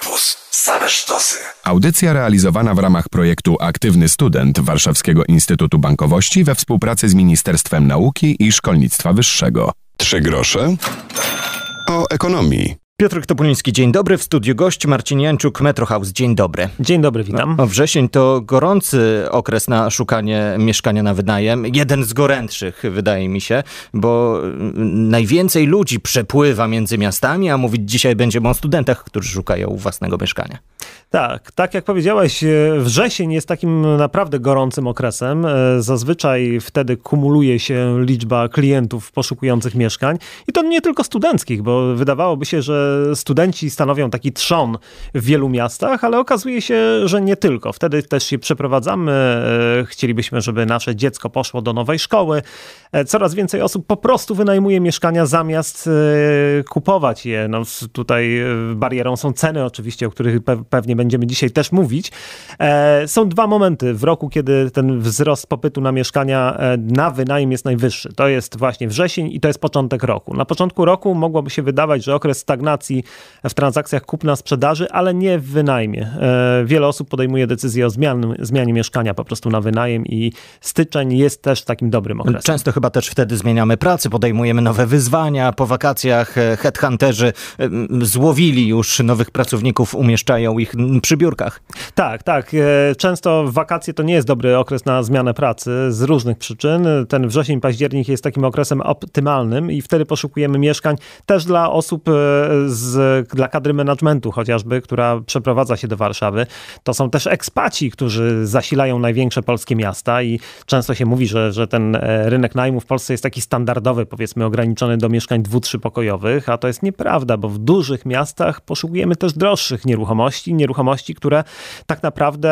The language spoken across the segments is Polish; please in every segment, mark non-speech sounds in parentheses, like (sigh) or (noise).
Kampus. Same sztosy. Audycja realizowana w ramach projektu Aktywny Student Warszawskiego Instytutu Bankowości we współpracy z Ministerstwem Nauki i Szkolnictwa Wyższego. Trzy grosze o ekonomii. Piotr Topuliński, dzień dobry. W studiu gość Marcin Janczuk, Metro House. Dzień dobry. Dzień dobry, witam. No, wrzesień to gorący okres na szukanie mieszkania na wynajem. Jeden z gorętszych, wydaje mi się, bo mm, najwięcej ludzi przepływa między miastami, a mówić dzisiaj będziemy o studentach, którzy szukają własnego mieszkania. Tak, tak jak powiedziałeś, e, wrzesień jest takim naprawdę gorącym okresem. E, zazwyczaj wtedy kumuluje się liczba klientów poszukujących mieszkań i to nie tylko studenckich, bo wydawałoby się, że studenci stanowią taki trzon w wielu miastach, ale okazuje się, że nie tylko. Wtedy też się przeprowadzamy, e, chcielibyśmy, żeby nasze dziecko poszło do nowej szkoły. Coraz więcej osób po prostu wynajmuje mieszkania zamiast kupować je. No, tutaj barierą są ceny oczywiście, o których pewnie będziemy dzisiaj też mówić. E, są dwa momenty w roku, kiedy ten wzrost popytu na mieszkania e, na wynajem jest najwyższy. To jest właśnie wrzesień i to jest początek roku. Na początku roku mogłoby się wydawać, że okres stagnacji w transakcjach kupna-sprzedaży, ale nie w wynajmie. E, wiele osób podejmuje decyzję o zmian, zmianie mieszkania po prostu na wynajem i styczeń jest też takim dobrym okresem. Często chyba też wtedy zmieniamy pracę, podejmujemy nowe wyzwania. Po wakacjach headhunterzy złowili już nowych pracowników, umieszczają ich przy biurkach. Tak, tak. E, często wakacje to nie jest dobry okres na zmianę pracy z różnych przyczyn. Ten wrzesień, październik jest takim okresem optymalnym i wtedy poszukujemy mieszkań też dla osób, e, z, dla kadry managementu chociażby, która przeprowadza się do Warszawy. To są też ekspaci, którzy zasilają największe polskie miasta i często się mówi, że, że ten e, rynek najmu w Polsce jest taki standardowy, powiedzmy ograniczony do mieszkań dwu, trzypokojowych, a to jest nieprawda, bo w dużych miastach poszukujemy też droższych nieruchomości, nieruchomości nieruchomości, które tak naprawdę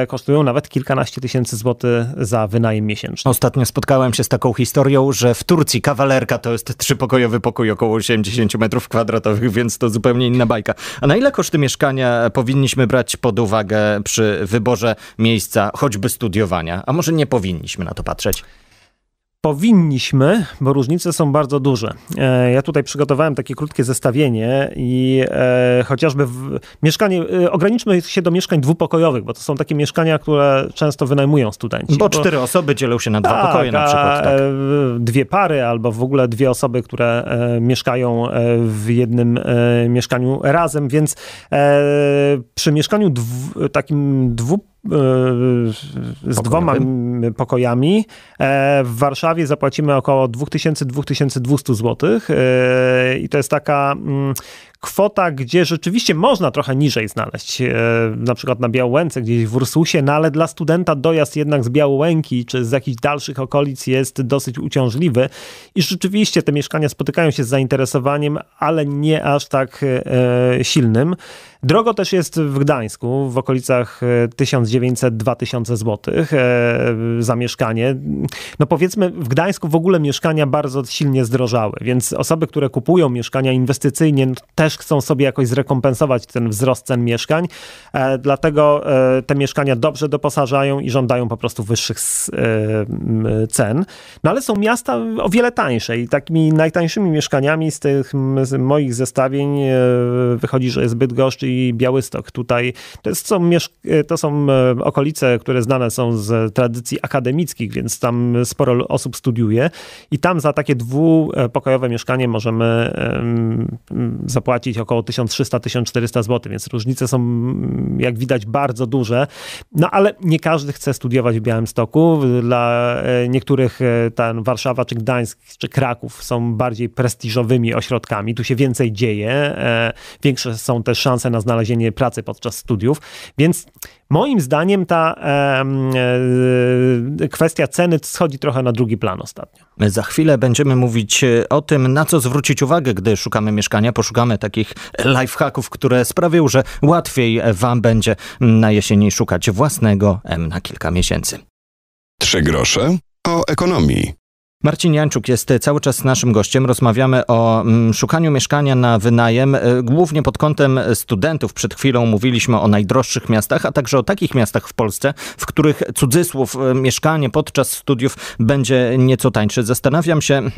e, kosztują nawet kilkanaście tysięcy złotych za wynajem miesięczny. Ostatnio spotkałem się z taką historią, że w Turcji kawalerka to jest trzypokojowy pokój około 80 metrów kwadratowych, więc to zupełnie inna bajka. A na ile koszty mieszkania powinniśmy brać pod uwagę przy wyborze miejsca, choćby studiowania? A może nie powinniśmy na to patrzeć? Powinniśmy, bo różnice są bardzo duże. E, ja tutaj przygotowałem takie krótkie zestawienie i e, chociażby w mieszkanie, e, ograniczmy się do mieszkań dwupokojowych, bo to są takie mieszkania, które często wynajmują studenci. Bo, bo cztery osoby dzielą się na dwa tak, pokoje na przykład. Tak. Dwie pary albo w ogóle dwie osoby, które mieszkają w jednym mieszkaniu razem, więc przy mieszkaniu dwu, takim dwupokojowym z dwoma pokojami. E, w Warszawie zapłacimy około 2000-2200 zł. E, I to jest taka mm, kwota, gdzie rzeczywiście można trochę niżej znaleźć, e, na przykład na Białęce, gdzieś w Ursusie, no ale dla studenta dojazd jednak z Białęki czy z jakichś dalszych okolic jest dosyć uciążliwy i rzeczywiście te mieszkania spotykają się z zainteresowaniem, ale nie aż tak e, silnym. Drogo też jest w Gdańsku, w okolicach 1900-2000 e, zł za mieszkanie. No powiedzmy, w Gdańsku w ogóle mieszkania bardzo silnie zdrożały, więc osoby, które kupują mieszkania inwestycyjnie, no też też chcą sobie jakoś zrekompensować ten wzrost cen mieszkań, e, dlatego e, te mieszkania dobrze doposażają i żądają po prostu wyższych e, cen. No ale są miasta o wiele tańsze i takimi najtańszymi mieszkaniami z tych z moich zestawień wychodzi, że jest Bydgoszcz i Białystok. Tutaj to, jest, są, to są okolice, które znane są z tradycji akademickich, więc tam sporo osób studiuje i tam za takie dwupokojowe mieszkanie możemy zapłacić zapłacić około 1300-1400 zł, więc różnice są mm, jak widać bardzo duże. No ale nie każdy chce studiować w Białymstoku. Dla e, niektórych e, ten Warszawa czy Gdańsk czy Kraków są bardziej prestiżowymi ośrodkami. Tu się więcej dzieje. E, większe są też szanse na znalezienie pracy podczas studiów, więc Moim zdaniem ta e, e, kwestia ceny schodzi trochę na drugi plan ostatnio. Za chwilę będziemy mówić e, o tym, na co zwrócić uwagę, gdy szukamy mieszkania. Poszukamy takich lifehacków, które sprawią, że łatwiej Wam będzie mm, na jesieni szukać własnego M na kilka miesięcy. Trzy grosze o ekonomii. Marcin Janczuk jest cały czas naszym gościem. Rozmawiamy o mm, szukaniu mieszkania na wynajem, e, głównie pod kątem studentów. Przed chwilą mówiliśmy o najdroższych miastach, a także o takich miastach w Polsce, w których cudzysłów e, mieszkanie podczas studiów będzie nieco tańsze. Zastanawiam się, hmm,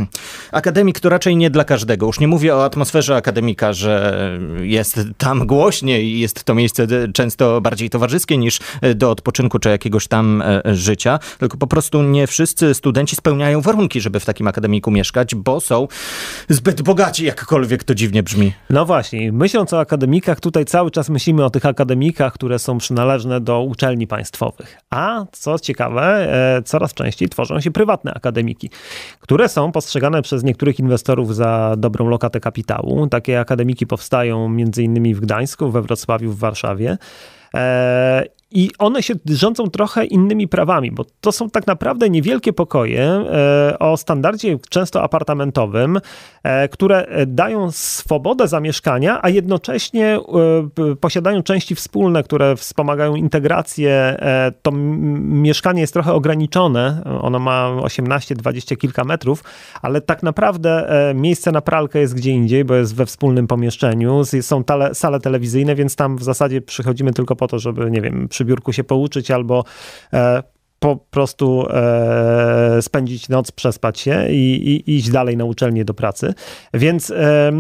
akademik to raczej nie dla każdego. Już nie mówię o atmosferze akademika, że jest tam głośniej i jest to miejsce e, często bardziej towarzyskie niż do odpoczynku czy jakiegoś tam życia, tylko po prostu nie wszyscy studenci spełniają warunki warunki, żeby w takim akademiku mieszkać, bo są zbyt bogaci, jakkolwiek to dziwnie brzmi. No właśnie, myśląc o akademikach, tutaj cały czas myślimy o tych akademikach, które są przynależne do uczelni państwowych. A co ciekawe, e, coraz częściej tworzą się prywatne akademiki, które są postrzegane przez niektórych inwestorów za dobrą lokatę kapitału. Takie akademiki powstają m.in. w Gdańsku, we Wrocławiu, w Warszawie. E, i one się rządzą trochę innymi prawami, bo to są tak naprawdę niewielkie pokoje e, o standardzie często apartamentowym, e, które e, dają swobodę zamieszkania, a jednocześnie posiadają części wspólne, które wspomagają integrację. To mieszkanie jest trochę ograniczone, ono ma 18, 20 kilka metrów, ale tak naprawdę miejsce na pralkę jest gdzie indziej, bo jest we wspólnym pomieszczeniu. Są tale, sale telewizyjne, więc tam w zasadzie przychodzimy tylko po to, żeby, nie wiem, przy przy biurku się pouczyć albo e, po prostu e, spędzić noc, przespać się i, i, iść dalej na uczelnię do pracy. Więc e,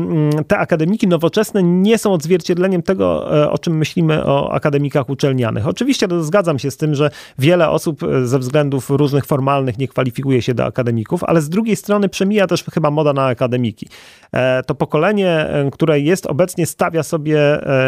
te akademiki nowoczesne nie są odzwierciedleniem tego, e, o czym myślimy o akademikach uczelnianych. Oczywiście no, zgadzam się z tym, że wiele osób e, ze względów różnych formalnych nie kwalifikuje się do akademików, ale z drugiej strony przemija też chyba moda na akademiki. E, to pokolenie, e, które jest obecnie, stawia sobie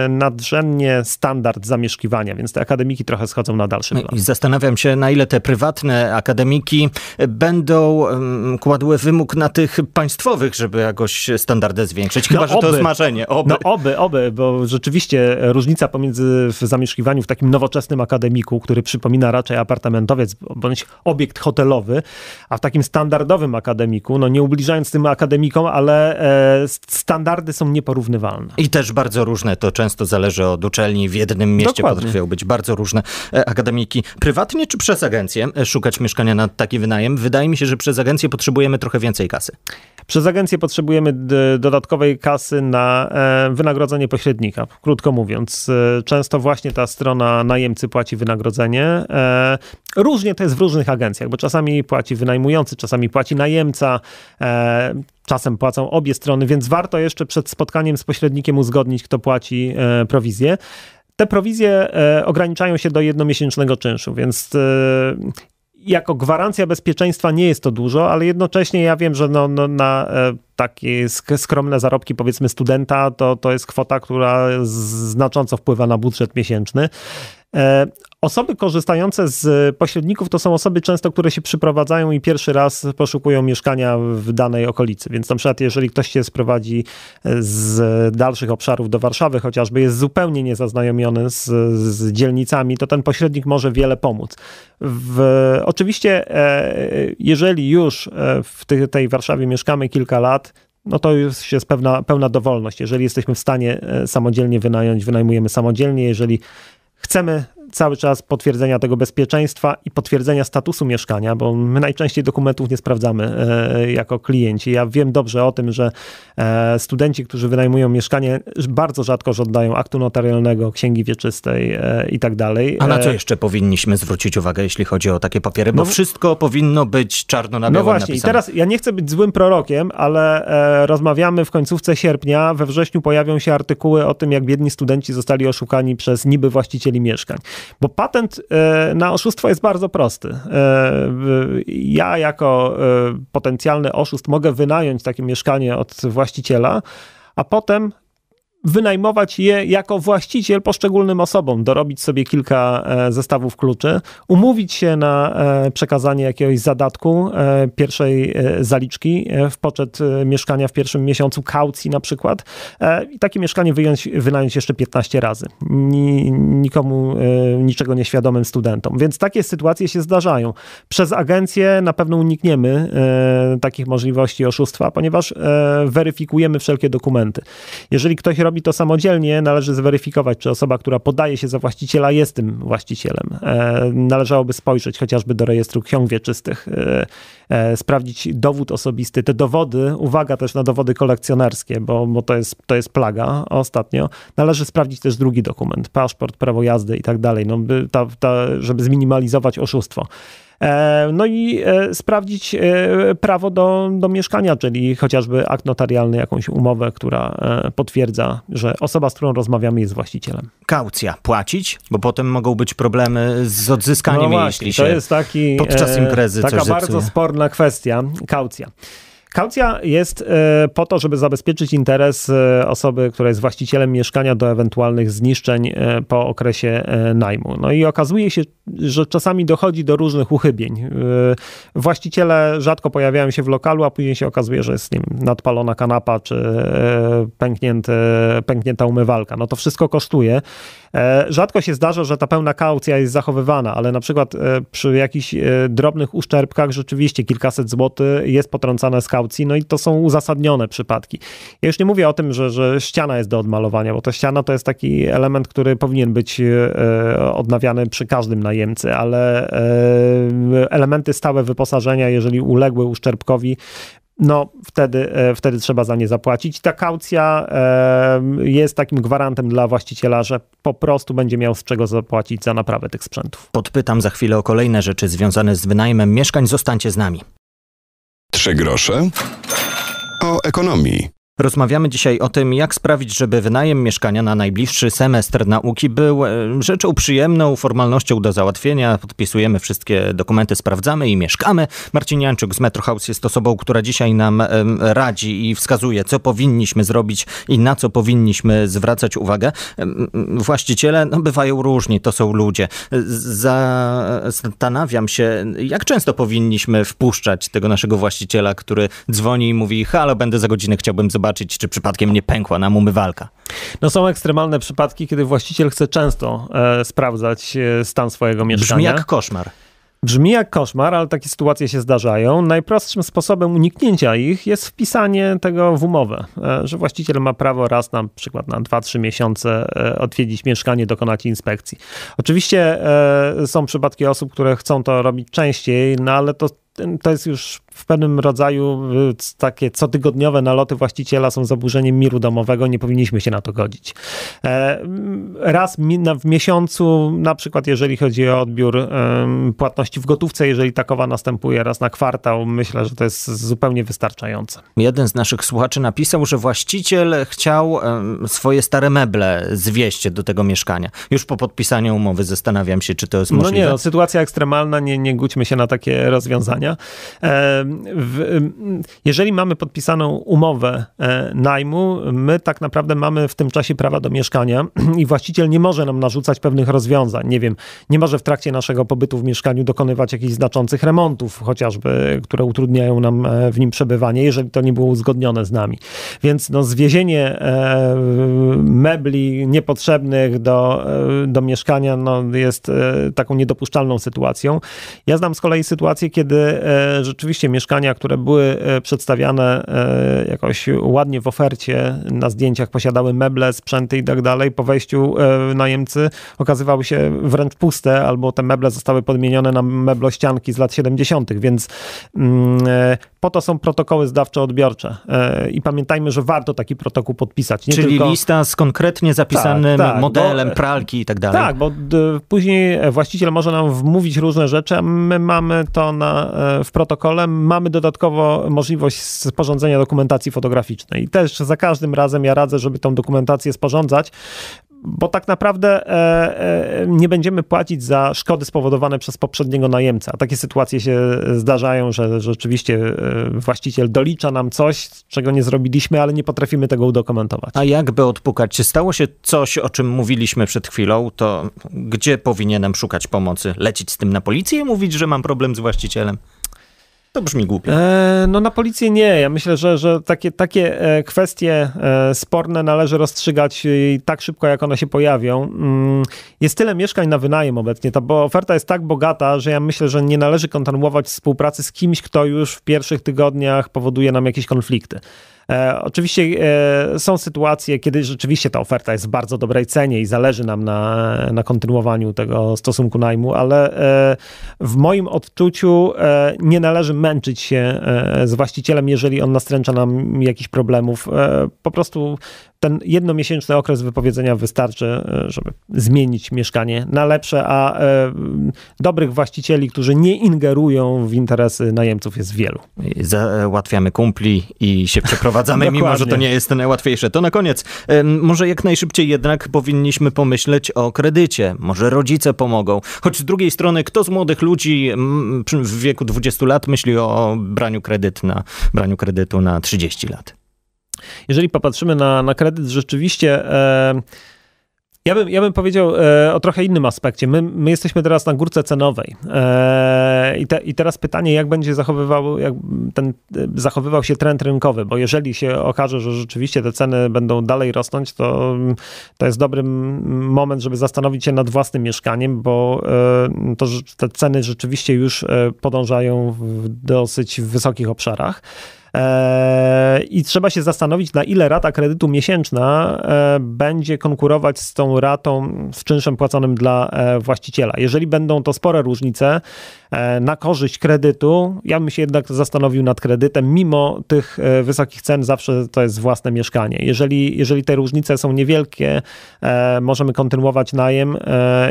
nadrzędnie standard zamieszkiwania, więc te akademiki trochę schodzą na dalszy no plan. I zastanawiam się, na ile ile te prywatne akademiki e, będą mm, kładły wymóg na tych państwowych, żeby jakoś standardy zwiększyć. Chyba, no że oby. to jest marzenie. Oby. No oby, oby, bo rzeczywiście różnica pomiędzy w zamieszkiwaniu w takim nowoczesnym akademiku, który przypomina raczej apartamentowiec bądź obiekt hotelowy, a w takim standardowym akademiku, no nie ubliżając tym akademikom, ale e, standardy są nieporównywalne. I też bardzo różne, to często zależy od uczelni. W jednym mieście Dokładnie. potrafią być bardzo różne e, akademiki prywatnie czy przez akademiki agencję, e, szukać mieszkania na taki wynajem. Wydaje mi się, że przez agencję potrzebujemy trochę więcej kasy. Przez agencję potrzebujemy dodatkowej kasy na e, wynagrodzenie pośrednika, krótko mówiąc. E, często właśnie ta strona najemcy płaci wynagrodzenie. Różnie to jest w różnych agencjach, bo czasami płaci wynajmujący, czasami płaci najemca, czasem płacą obie strony, więc warto jeszcze przed spotkaniem z pośrednikiem uzgodnić, kto płaci prowizję te prowizje e, ograniczają się do jednomiesięcznego czynszu, więc e, jako gwarancja bezpieczeństwa nie jest to dużo, ale jednocześnie ja wiem, że no, no, na e, takie skromne zarobki powiedzmy studenta to, to jest kwota, która znacząco wpływa na budżet miesięczny. Osoby korzystające z e, pośredników to są osoby często, które się przyprowadzają i pierwszy raz poszukują mieszkania w danej okolicy. Więc na przykład, jeżeli ktoś się sprowadzi e, z dalszych obszarów do Warszawy, chociażby jest zupełnie niezaznajomiony z, z dzielnicami, to ten pośrednik może wiele pomóc. W, oczywiście, e, jeżeli już w tej, Warszawie mieszkamy kilka lat, no to już jest pewna, pełna dowolność. Jeżeli jesteśmy w stanie samodzielnie wynająć, wynajmujemy samodzielnie. Jeżeli chcemy cały czas potwierdzenia tego bezpieczeństwa i potwierdzenia statusu mieszkania, bo my najczęściej dokumentów nie sprawdzamy e, jako klienci. Ja wiem dobrze o tym, że e, studenci, którzy wynajmują mieszkanie, bardzo rzadko żądają aktu notarialnego, księgi wieczystej e, i tak dalej. A na co jeszcze powinniśmy zwrócić uwagę, jeśli chodzi o takie papiery? Bo no, wszystko powinno być czarno na białym No właśnie, napisane. i teraz ja nie chcę być złym prorokiem, ale rozmawiamy w końcówce sierpnia, we wrześniu pojawią się artykuły o tym, jak biedni studenci zostali oszukani przez niby właścicieli mieszkań. Bo patent e, na oszustwo jest bardzo prosty. E, ja jako e, potencjalny oszust mogę wynająć takie mieszkanie od właściciela, a potem wynajmować je jako właściciel poszczególnym osobom, dorobić sobie kilka e, zestawów kluczy, umówić się na e, przekazanie jakiegoś zadatku e, pierwszej zaliczki w poczet mieszkania w pierwszym miesiącu, kaucji na przykład i takie mieszkanie wyjąć, wynająć jeszcze 15 razy. Nikomu, niczego nieświadomym studentom. Więc takie sytuacje się zdarzają. Przez agencję na pewno unikniemy takich możliwości oszustwa, ponieważ weryfikujemy wszelkie dokumenty. Jeżeli ktoś robi robi to samodzielnie, należy zweryfikować, czy osoba, która podaje się za właściciela, jest tym właścicielem. E, należałoby spojrzeć chociażby do rejestru ksiąg wieczystych, e, e, sprawdzić dowód osobisty, te dowody, uwaga też na dowody kolekcjonerskie, bo, bo to, jest, to jest plaga ostatnio. Należy sprawdzić też drugi dokument, paszport, prawo jazdy i tak dalej, no, by ta, ta, żeby zminimalizować oszustwo. E, no i e, sprawdzić e, prawo do, do mieszkania, czyli chociażby akt notarialny, jakąś umowę, która potwierdza, że osoba, z którą rozmawiamy, jest właścicielem. Kaucja płacić, bo potem mogą być problemy z odzyskaniem, no właśnie, jeśli się to jest taki, podczas imprezy taka coś bardzo sporna kwestia, kaucja. Kaucja jest e, po to, żeby zabezpieczyć interes e, osoby, która jest właścicielem mieszkania do ewentualnych zniszczeń e, po okresie najmu. No i okazuje się, że czasami dochodzi do różnych uchybień. Właściciele rzadko pojawiają się w lokalu, a później się okazuje, że jest nim nadpalona kanapa czy pęknięty, pęknięta umywalka. No to wszystko kosztuje. Rzadko się zdarza, że ta pełna kaucja jest zachowywana, ale na przykład przy jakichś drobnych uszczerbkach rzeczywiście kilkaset złotych jest potrącane z kaucji no i to są uzasadnione przypadki. Ja już nie mówię o tym, że, że ściana jest do odmalowania, bo ta ściana to jest taki element, który powinien być e, odnawiany przy każdym najemcy, ale e, elementy stałe wyposażenia, jeżeli uległy uszczerbkowi, no wtedy, e, wtedy trzeba za nie zapłacić. Ta kaucja jest takim gwarantem dla właściciela, że po prostu będzie miał z czego zapłacić za naprawę tych sprzętów. Podpytam za chwilę o kolejne rzeczy związane z wynajmem mieszkań. Zostańcie z nami. Trzy grosze o ekonomii. Rozmawiamy dzisiaj o tym, jak sprawić, żeby wynajem mieszkania na najbliższy semestr nauki był e, rzeczą przyjemną, formalnością do załatwienia. Podpisujemy wszystkie dokumenty, sprawdzamy i mieszkamy. Marcin Janczuk z Metro House jest osobą, która dzisiaj nam e, radzi i wskazuje, co powinniśmy zrobić i na co powinniśmy zwracać uwagę. E, właściciele no, bywają różni, to są ludzie. Zastanawiam się, jak często powinniśmy wpuszczać tego naszego właściciela, który dzwoni i mówi: Halo, będę za godzinę, chciałbym zobaczyć zobaczyć, czy przypadkiem nie pękła nam umywalka. No są ekstremalne przypadki, kiedy właściciel chce często e, sprawdzać e, stan swojego mieszkania. Brzmi jak koszmar. Brzmi jak koszmar, ale takie sytuacje się zdarzają. Najprostszym sposobem uniknięcia ich jest wpisanie tego w umowę, e, że właściciel ma prawo raz na przykład na 2-3 miesiące e, odwiedzić mieszkanie, dokonać inspekcji. Oczywiście są przypadki osób, które chcą to robić częściej, no ale to to jest już w pewnym rodzaju y, takie cotygodniowe naloty właściciela są zaburzeniem miru domowego, nie powinniśmy się na to godzić. E, raz w miesiącu, na przykład jeżeli chodzi o odbiór płatności w gotówce, jeżeli takowa następuje raz na kwartał, myślę, że to jest zupełnie wystarczające. Jeden z naszych słuchaczy napisał, że właściciel chciał swoje stare meble zwieść do tego mieszkania. Już po podpisaniu umowy zastanawiam się, czy to jest no możliwe. No nie, no, sytuacja ekstremalna, nie, nie gućmy się na takie rozwiązania mieszkania. E, jeżeli mamy podpisaną umowę e, najmu, my tak naprawdę mamy w tym czasie prawa do mieszkania (clears throat) i właściciel nie może nam narzucać pewnych rozwiązań. Nie wiem, nie może w trakcie naszego pobytu w mieszkaniu dokonywać jakichś znaczących remontów, chociażby, które utrudniają nam e, w nim przebywanie, jeżeli to nie było uzgodnione z nami. Więc no, zwiezienie mebli niepotrzebnych do, do mieszkania no, jest taką niedopuszczalną sytuacją. Ja znam z kolei sytuację, kiedy E, rzeczywiście mieszkania, które były e, przedstawiane e, jakoś ładnie w ofercie, na zdjęciach posiadały meble, sprzęty i tak dalej. Po wejściu najemcy okazywały się wręcz puste, albo te meble zostały podmienione na meblościanki z lat 70., więc mm, po to są protokoły zdawczo-odbiorcze. I pamiętajmy, że warto taki protokół podpisać. Nie Czyli tylko... lista z konkretnie tak, zapisanym tak, tak, modelem bo, pralki i tak dalej. Tak, bo później właściciel może nam wmówić różne rzeczy, a my mamy to na w protokole mamy dodatkowo możliwość sporządzenia dokumentacji fotograficznej. I też za każdym razem ja radzę, żeby tą dokumentację sporządzać, bo tak naprawdę e, e, nie będziemy płacić za szkody spowodowane przez poprzedniego najemca. A takie sytuacje się zdarzają, że rzeczywiście e, właściciel dolicza nam coś, czego nie zrobiliśmy, ale nie potrafimy tego udokumentować. A jakby odpukać? Czy stało się coś, o czym mówiliśmy przed chwilą, to gdzie powinienem szukać pomocy? Lecić z tym na policję i mówić, że mam problem z właścicielem? To brzmi głupio. E, no na policję nie. Ja myślę, że, że takie, takie e, kwestie e, sporne należy rozstrzygać e, tak szybko, jak one się pojawią. Mm, jest tyle mieszkań na wynajem obecnie. Ta oferta jest tak bogata, że ja myślę, że nie należy kontynuować współpracy z kimś, kto już w pierwszych tygodniach powoduje nam jakieś konflikty. E, oczywiście e, są sytuacje, kiedy rzeczywiście ta oferta jest w bardzo dobrej cenie i zależy nam na, na kontynuowaniu tego stosunku najmu, ale e, w moim odczuciu e, nie należy męczyć się e, z właścicielem, jeżeli on nastręcza nam jakichś problemów. E, po prostu ten jednomiesięczny okres wypowiedzenia wystarczy, e, żeby zmienić mieszkanie na lepsze, a e, dobrych właścicieli, którzy nie ingerują w interesy najemców jest wielu. Załatwiamy kumpli i się przeprowadzamy, (laughs) mimo że to nie jest najłatwiejsze. To na koniec, może jak najszybciej jednak powinniśmy pomyśleć o kredycie. Może rodzice pomogą. Choć z drugiej strony, kto z młodych ludzi w wieku 20 lat myśli o braniu, kredyt na, braniu kredytu na 30 lat? jeżeli popatrzymy na, na kredyt, rzeczywiście. E, ja bym, ja bym powiedział e, o trochę innym aspekcie. My, my jesteśmy teraz na górce cenowej e, i, te, i, teraz pytanie, jak będzie zachowywał, jak ten, e, zachowywał się trend rynkowy, bo jeżeli się okaże, że rzeczywiście te ceny będą dalej rosnąć, to, mm, to jest dobry moment, żeby zastanowić się nad własnym mieszkaniem, bo e, to, te ceny rzeczywiście już e, podążają w dosyć wysokich obszarach. Eee, I trzeba się zastanowić, na ile rata kredytu miesięczna eee, będzie konkurować z tą ratą, z czynszem płaconym dla eee, właściciela. Jeżeli będą to spore różnice na korzyść kredytu, ja bym się jednak zastanowił nad kredytem, mimo tych wysokich cen, zawsze to jest własne mieszkanie. Jeżeli, jeżeli te różnice są niewielkie, możemy kontynuować najem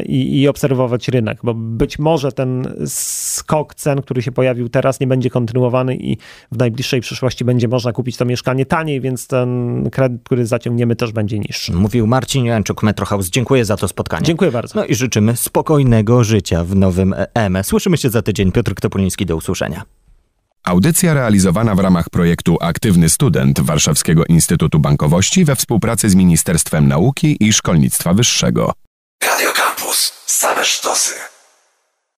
i, i obserwować rynek, bo być może ten skok cen, który się pojawił teraz, nie będzie kontynuowany i w najbliższej przyszłości przyszłości będzie można kupić to mieszkanie taniej, więc ten kredyt, który zaciągniemy, też będzie niższy. Mówił Marcin Janczuk, Metrohouse. Dziękuję za to spotkanie. Dziękuję bardzo. No i życzymy spokojnego życia w nowym EME. Słyszymy się za tydzień. Piotr Topuliński, do usłyszenia. Audycja realizowana w ramach projektu Aktywny Student Warszawskiego Instytutu Bankowości we współpracy z Ministerstwem Nauki i Szkolnictwa Wyższego. Radio Campus. Same sztosy.